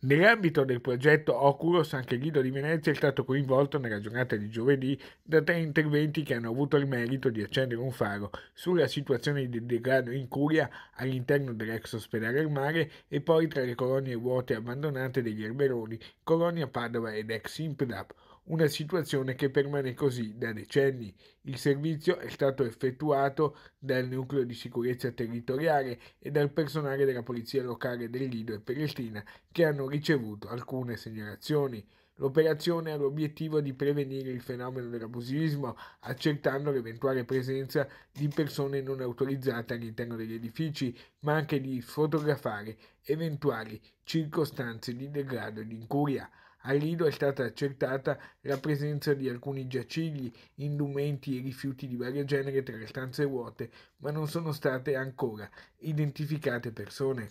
Nell'ambito del progetto Oculo San Guido di Venezia è stato coinvolto nella giornata di giovedì da tre interventi che hanno avuto il merito di accendere un faro sulla situazione di degrado in curia all'interno dell'ex ospedale al mare e poi tra le colonie vuote e abbandonate degli erberoni, colonia Padova ed ex Impdap, una situazione che permane così da decenni. Il servizio è stato effettuato dal nucleo di sicurezza territoriale e dal personale della polizia locale del Lido e Pellestrina che hanno ricevuto alcune segnalazioni. L'operazione ha l'obiettivo di prevenire il fenomeno dell'abusivismo, accertando l'eventuale presenza di persone non autorizzate all'interno degli edifici, ma anche di fotografare eventuali circostanze di degrado e di incuria. A Lido è stata accertata la presenza di alcuni giacigli, indumenti e rifiuti di vario genere tra le stanze vuote, ma non sono state ancora identificate persone.